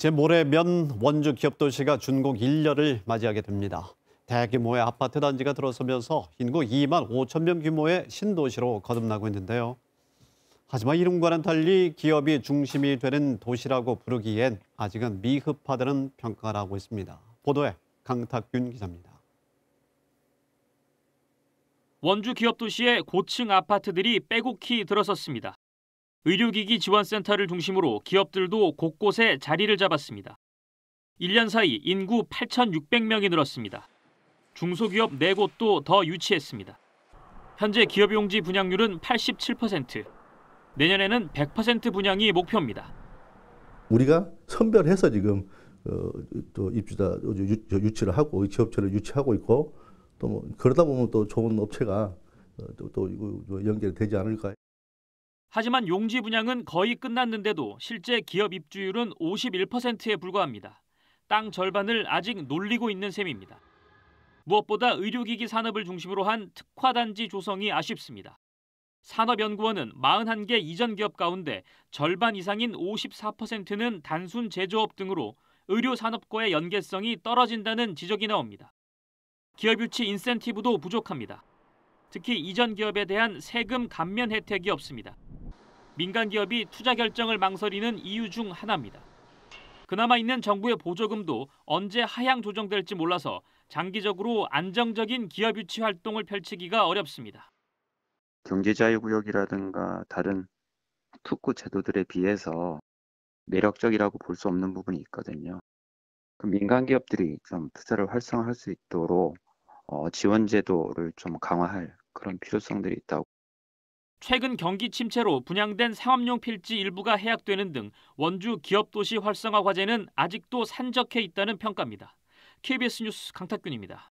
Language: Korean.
이제 모레 면 원주 기업도시가 준공 1년을 맞이하게 됩니다. 대규모의 아파트 단지가 들어서면서 인구 2만 5천 명 규모의 신도시로 거듭나고 있는데요. 하지만 이름과는 달리 기업이 중심이 되는 도시라고 부르기엔 아직은 미흡하다는 평가를 하고 있습니다. 보도에 강탁균 기자입니다. 원주 기업도시의 고층 아파트들이 빼곡히 들어섰습니다. 의료기기 지원센터를 중심으로 기업들도 곳곳에 자리를 잡았습니다. 1년 사이 인구 8,600명이 늘었습니다. 중소기업 4곳도 더 유치했습니다. 현재 기업용지 분양률은 87%, 내년에는 100% 분양이 목표입니다. 우리가 선별해서 지금 어, 또 입주자 유, 치를 하고 기업체를 유치하고 있고 또뭐 그러다 보면 또 좋은 업체가 어, 또, 또 연결되지 않을까. 하지만 용지 분양은 거의 끝났는데도 실제 기업 입주율은 51%에 불과합니다. 땅 절반을 아직 놀리고 있는 셈입니다. 무엇보다 의료기기 산업을 중심으로 한 특화단지 조성이 아쉽습니다. 산업연구원은 41개 이전 기업 가운데 절반 이상인 54%는 단순 제조업 등으로 의료 산업과의 연계성이 떨어진다는 지적이 나옵니다. 기업 유치 인센티브도 부족합니다. 특히 이전 기업에 대한 세금 감면 혜택이 없습니다. 민간 기업이 투자 결정을 망설이는 이유 중 하나입니다. 그나마 있는 정부의 보조금도 언제 하향 조정될지 몰라서 장기적으로 안정적인 기업 유치 활동을 펼치기가 어렵습니다. 경제자유구역이라든가 다른 특구 제도들에 비해서 매력적이라고 볼 수 없는 부분이 있거든요. 그 민간 기업들이 좀 투자를 활성화할 수 있도록 어, 지원 제도를 좀 강화할 그런 필요성들이 있다고. 최근 경기 침체로 분양된 상업용 필지 일부가 해약되는 등 원주 기업도시 활성화 과제는 아직도 산적해 있다는 평가입니다. KBS 뉴스 강탁균입니다.